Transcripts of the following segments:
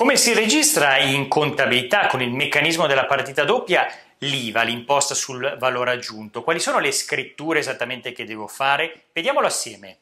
Come si registra in contabilità con il meccanismo della partita doppia l'IVA, l'imposta sul valore aggiunto? Quali sono le scritture esattamente che devo fare? Vediamolo assieme.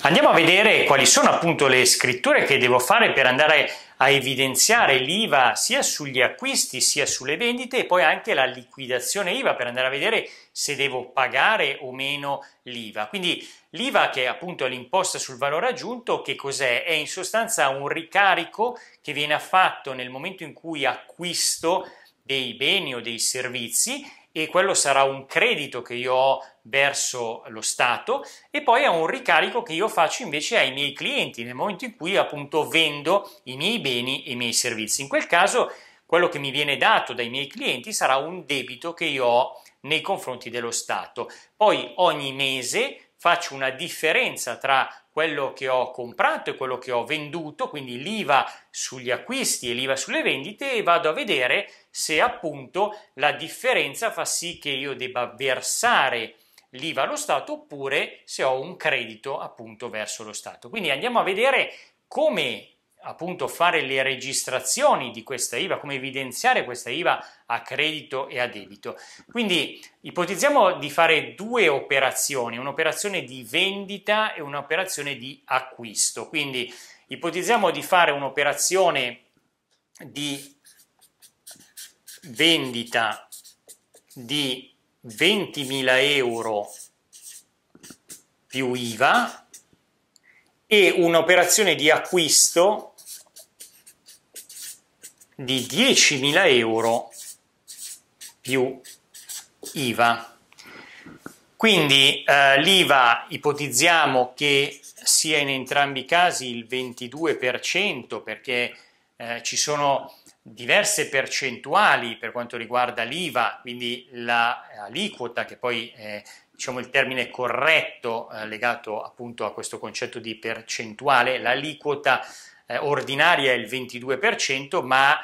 Andiamo a vedere quali sono appunto le scritture che devo fare per andare a a evidenziare l'IVA sia sugli acquisti sia sulle vendite e poi anche la liquidazione IVA per andare a vedere se devo pagare o meno l'IVA. Quindi l'IVA che è appunto l'imposta sul valore aggiunto, che cos'è? È in sostanza un ricarico che viene fatto nel momento in cui acquisto dei beni o dei servizi e quello sarà un credito che io ho verso lo Stato e poi è un ricarico che io faccio invece ai miei clienti nel momento in cui appunto vendo i miei beni e i miei servizi. In quel caso quello che mi viene dato dai miei clienti sarà un debito che io ho nei confronti dello Stato. Poi ogni mese faccio una differenza tra quello che ho comprato e quello che ho venduto, quindi l'IVA sugli acquisti e l'IVA sulle vendite e vado a vedere se appunto la differenza fa sì che io debba versare l'IVA allo Stato oppure se ho un credito appunto verso lo Stato. Quindi andiamo a vedere come appunto fare le registrazioni di questa IVA, come evidenziare questa IVA a credito e a debito. Quindi ipotizziamo di fare due operazioni, un'operazione di vendita e un'operazione di acquisto. Quindi ipotizziamo di fare un'operazione di vendita di 20.000 euro più IVA e un'operazione di acquisto di 10.000 euro più IVA. Quindi eh, l'IVA ipotizziamo che sia in entrambi i casi il 22% perché eh, ci sono diverse percentuali per quanto riguarda l'IVA, quindi l'aliquota la eh, che poi è diciamo, il termine corretto eh, legato appunto a questo concetto di percentuale, l'aliquota eh, ordinaria è il 22%, ma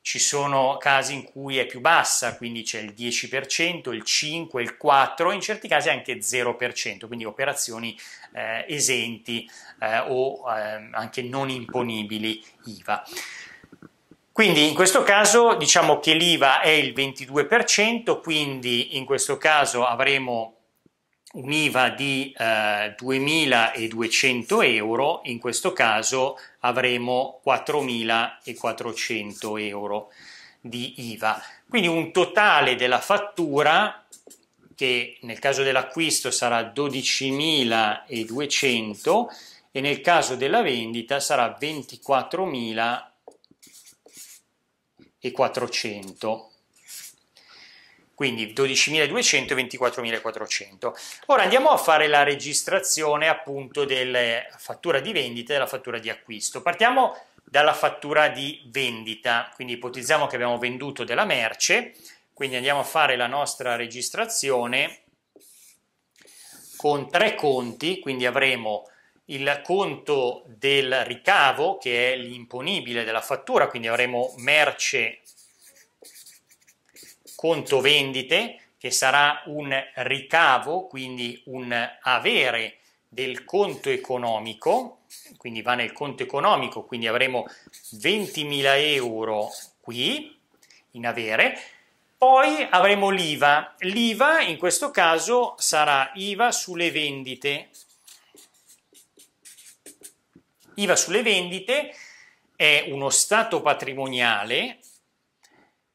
ci sono casi in cui è più bassa, quindi c'è il 10%, il 5%, il 4%, in certi casi anche 0%, quindi operazioni eh, esenti eh, o eh, anche non imponibili IVA. Quindi in questo caso diciamo che l'IVA è il 22%, quindi in questo caso avremo un'IVA di eh, 2.200 euro, in questo caso avremo 4.400 euro di IVA. Quindi un totale della fattura che nel caso dell'acquisto sarà 12.200 e nel caso della vendita sarà 24.400 quindi 12.200 e 24.400. Ora andiamo a fare la registrazione appunto della fattura di vendita e della fattura di acquisto. Partiamo dalla fattura di vendita, quindi ipotizziamo che abbiamo venduto della merce, quindi andiamo a fare la nostra registrazione con tre conti, quindi avremo il conto del ricavo che è l'imponibile della fattura, quindi avremo merce conto vendite, che sarà un ricavo, quindi un avere del conto economico, quindi va nel conto economico, quindi avremo 20.000 euro qui in avere. Poi avremo l'IVA. L'IVA in questo caso sarà IVA sulle vendite. IVA sulle vendite è uno stato patrimoniale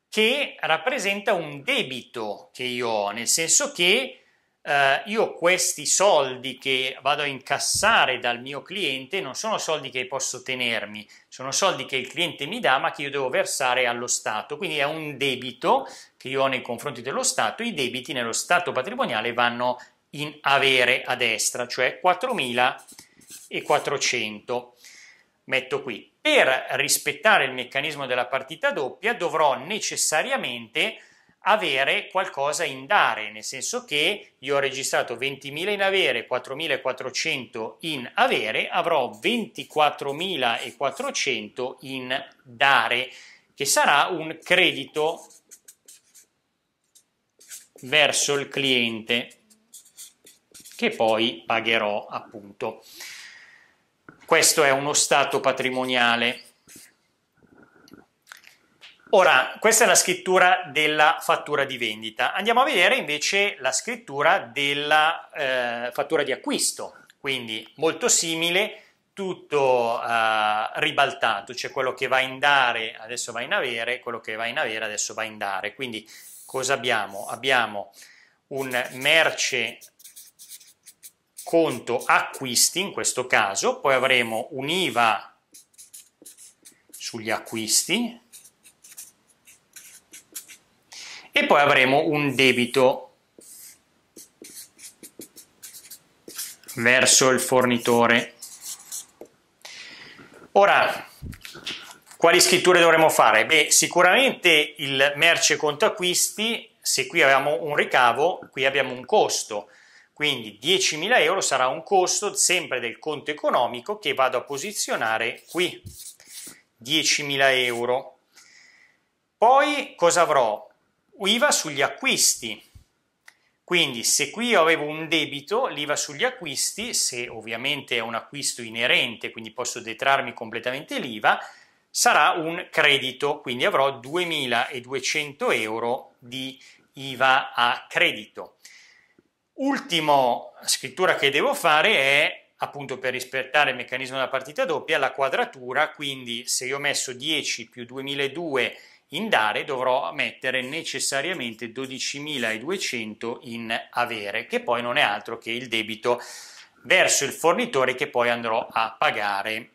che rappresenta un debito che io ho, nel senso che eh, io questi soldi che vado a incassare dal mio cliente non sono soldi che posso tenermi, sono soldi che il cliente mi dà ma che io devo versare allo Stato, quindi è un debito che io ho nei confronti dello Stato, i debiti nello Stato patrimoniale vanno in avere a destra, cioè 4.400. Metto qui per rispettare il meccanismo della partita doppia dovrò necessariamente avere qualcosa in dare, nel senso che io ho registrato 20.000 in avere, 4.400 in avere, avrò 24.400 in dare, che sarà un credito verso il cliente che poi pagherò appunto. Questo è uno stato patrimoniale. Ora, questa è la scrittura della fattura di vendita. Andiamo a vedere invece la scrittura della eh, fattura di acquisto, quindi molto simile, tutto eh, ribaltato, cioè quello che va in dare adesso va in avere, quello che va in avere adesso va in dare. Quindi cosa abbiamo? Abbiamo un merce conto acquisti in questo caso, poi avremo un'IVA sugli acquisti e poi avremo un debito verso il fornitore. Ora, quali scritture dovremo fare? Beh, sicuramente il merce conto acquisti, se qui abbiamo un ricavo, qui abbiamo un costo. Quindi 10.000 euro sarà un costo sempre del conto economico che vado a posizionare qui. 10.000 euro. Poi cosa avrò? IVA sugli acquisti. Quindi se qui io avevo un debito, l'IVA sugli acquisti, se ovviamente è un acquisto inerente, quindi posso detrarmi completamente l'IVA, sarà un credito, quindi avrò 2.200 euro di IVA a credito. Ultima scrittura che devo fare è appunto per rispettare il meccanismo della partita doppia la quadratura, quindi se io ho messo 10 più 2002 in dare dovrò mettere necessariamente 12.200 in avere, che poi non è altro che il debito verso il fornitore che poi andrò a pagare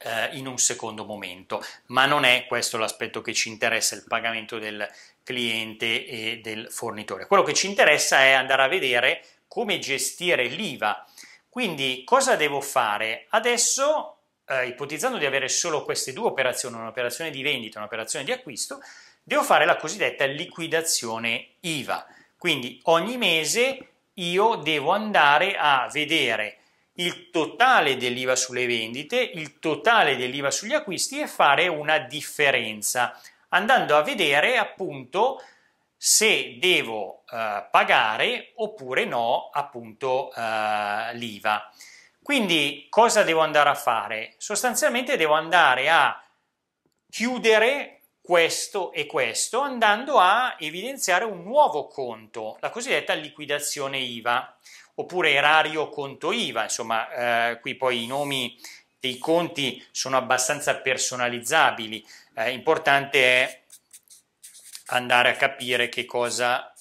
eh, in un secondo momento, ma non è questo l'aspetto che ci interessa, il pagamento del cliente e del fornitore. Quello che ci interessa è andare a vedere come gestire l'IVA. Quindi cosa devo fare? Adesso, eh, ipotizzando di avere solo queste due operazioni, un'operazione di vendita e un'operazione di acquisto, devo fare la cosiddetta liquidazione IVA. Quindi ogni mese io devo andare a vedere il totale dell'IVA sulle vendite, il totale dell'IVA sugli acquisti e fare una differenza, andando a vedere appunto se devo eh, pagare oppure no appunto eh, l'IVA. Quindi cosa devo andare a fare? Sostanzialmente devo andare a chiudere questo e questo andando a evidenziare un nuovo conto, la cosiddetta liquidazione IVA oppure erario conto IVA, insomma eh, qui poi i nomi dei conti sono abbastanza personalizzabili, eh, importante è andare a capire che cosa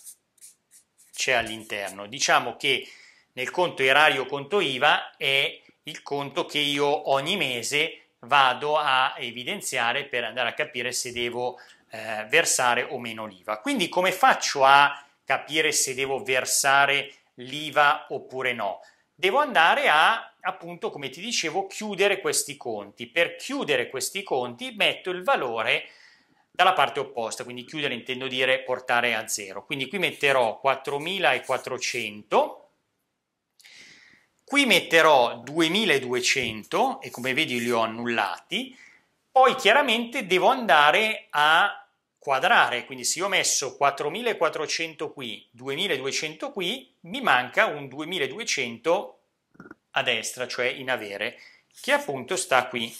c'è all'interno. Diciamo che nel conto erario conto IVA è il conto che io ogni mese vado a evidenziare per andare a capire se devo eh, versare o meno l'IVA. Quindi come faccio a capire se devo versare l'IVA oppure no. Devo andare a, appunto, come ti dicevo, chiudere questi conti. Per chiudere questi conti metto il valore dalla parte opposta, quindi chiudere intendo dire portare a zero. Quindi qui metterò 4400 Qui metterò 2200 e come vedi li ho annullati, poi chiaramente devo andare a quadrare, quindi se io ho messo 4400 qui, 2200 qui, mi manca un 2200 a destra, cioè in avere, che appunto sta qui.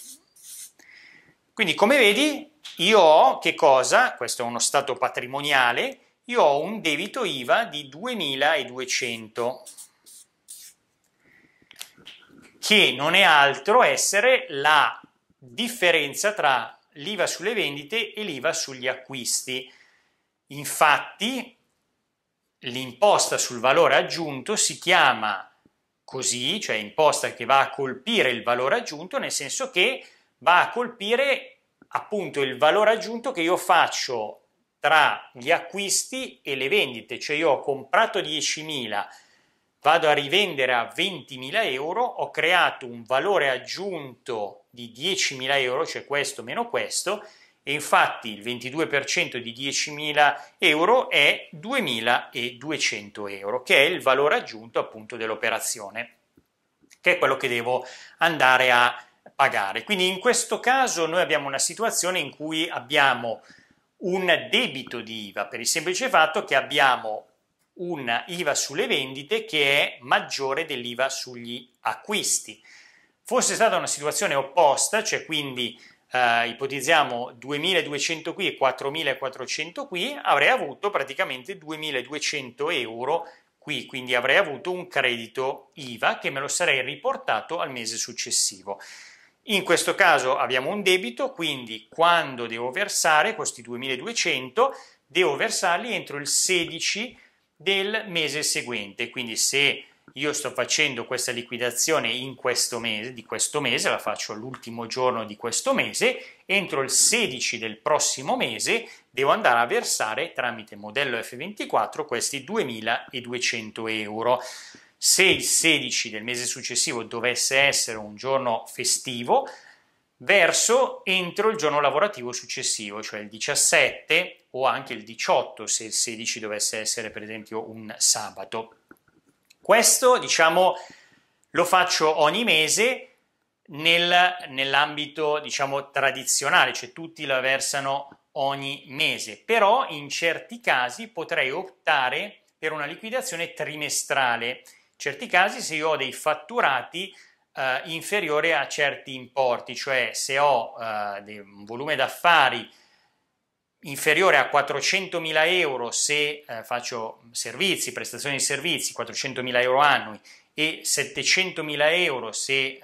Quindi come vedi io ho, che cosa? Questo è uno stato patrimoniale, io ho un debito IVA di 2200 che non è altro essere la differenza tra l'IVA sulle vendite e l'IVA sugli acquisti. Infatti, l'imposta sul valore aggiunto si chiama così, cioè imposta che va a colpire il valore aggiunto, nel senso che va a colpire appunto il valore aggiunto che io faccio tra gli acquisti e le vendite, cioè io ho comprato 10.000, vado a rivendere a 20.000 euro, ho creato un valore aggiunto di 10.000 euro, cioè questo meno questo, e infatti il 22% di 10.000 euro è 2.200 euro, che è il valore aggiunto appunto dell'operazione, che è quello che devo andare a pagare. Quindi in questo caso noi abbiamo una situazione in cui abbiamo un debito di IVA per il semplice fatto che abbiamo un IVA sulle vendite che è maggiore dell'IVA sugli acquisti. Fosse stata una situazione opposta, cioè quindi eh, ipotizziamo 2200 qui e 4400 qui, avrei avuto praticamente 2200 euro qui, quindi avrei avuto un credito IVA che me lo sarei riportato al mese successivo. In questo caso abbiamo un debito, quindi quando devo versare questi 2200, devo versarli entro il 16 del mese seguente. Quindi se io sto facendo questa liquidazione in questo mese, di questo mese, la faccio all'ultimo giorno di questo mese, entro il 16 del prossimo mese devo andare a versare tramite modello F24 questi 2200 euro. Se il 16 del mese successivo dovesse essere un giorno festivo, verso entro il giorno lavorativo successivo, cioè il 17 o anche il 18 se il 16 dovesse essere per esempio un sabato. Questo, diciamo, lo faccio ogni mese nel, nell'ambito, diciamo, tradizionale, cioè tutti la versano ogni mese, però in certi casi potrei optare per una liquidazione trimestrale. In certi casi se io ho dei fatturati eh, inferiori a certi importi, cioè se ho eh, un volume d'affari inferiore a 400.000 euro se eh, faccio servizi, prestazioni di servizi, 400.000 euro annui e 700.000 euro se eh,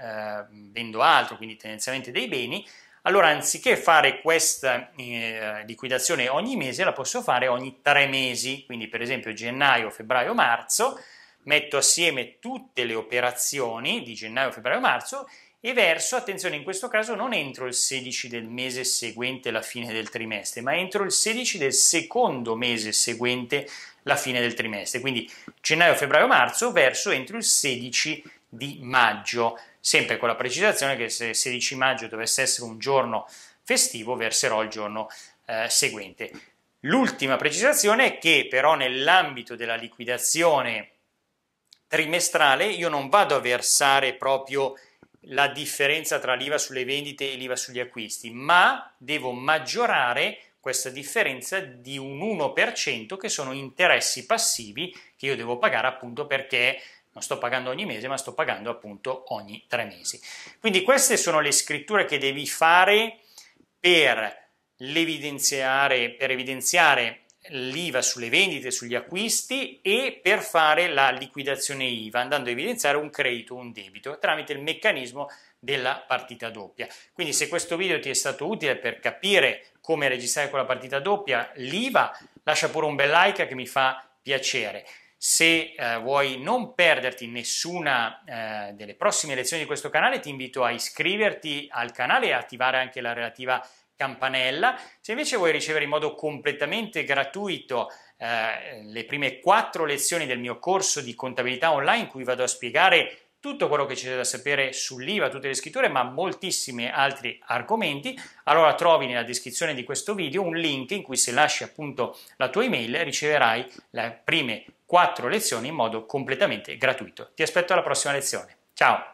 vendo altro, quindi tendenzialmente dei beni, allora anziché fare questa eh, liquidazione ogni mese la posso fare ogni tre mesi, quindi per esempio gennaio, febbraio, marzo, metto assieme tutte le operazioni di gennaio, febbraio, marzo e verso, attenzione, in questo caso non entro il 16 del mese seguente la fine del trimestre, ma entro il 16 del secondo mese seguente la fine del trimestre, quindi gennaio, febbraio, marzo verso entro il 16 di maggio, sempre con la precisazione che se il 16 maggio dovesse essere un giorno festivo verserò il giorno eh, seguente. L'ultima precisazione è che però nell'ambito della liquidazione trimestrale io non vado a versare proprio la differenza tra l'IVA sulle vendite e l'IVA sugli acquisti, ma devo maggiorare questa differenza di un 1% che sono interessi passivi che io devo pagare appunto perché non sto pagando ogni mese, ma sto pagando appunto ogni tre mesi. Quindi queste sono le scritture che devi fare per l'evidenziare, per evidenziare l'IVA sulle vendite, sugli acquisti e per fare la liquidazione IVA, andando a evidenziare un credito o un debito tramite il meccanismo della partita doppia. Quindi se questo video ti è stato utile per capire come registrare con la partita doppia l'IVA, lascia pure un bel like che mi fa piacere. Se eh, vuoi non perderti nessuna eh, delle prossime lezioni di questo canale, ti invito a iscriverti al canale e attivare anche la relativa campanella. Se invece vuoi ricevere in modo completamente gratuito eh, le prime quattro lezioni del mio corso di contabilità online, in cui vado a spiegare tutto quello che c'è da sapere sull'IVA, tutte le scritture, ma moltissimi altri argomenti, allora trovi nella descrizione di questo video un link in cui se lasci appunto la tua email riceverai le prime quattro lezioni in modo completamente gratuito. Ti aspetto alla prossima lezione. Ciao!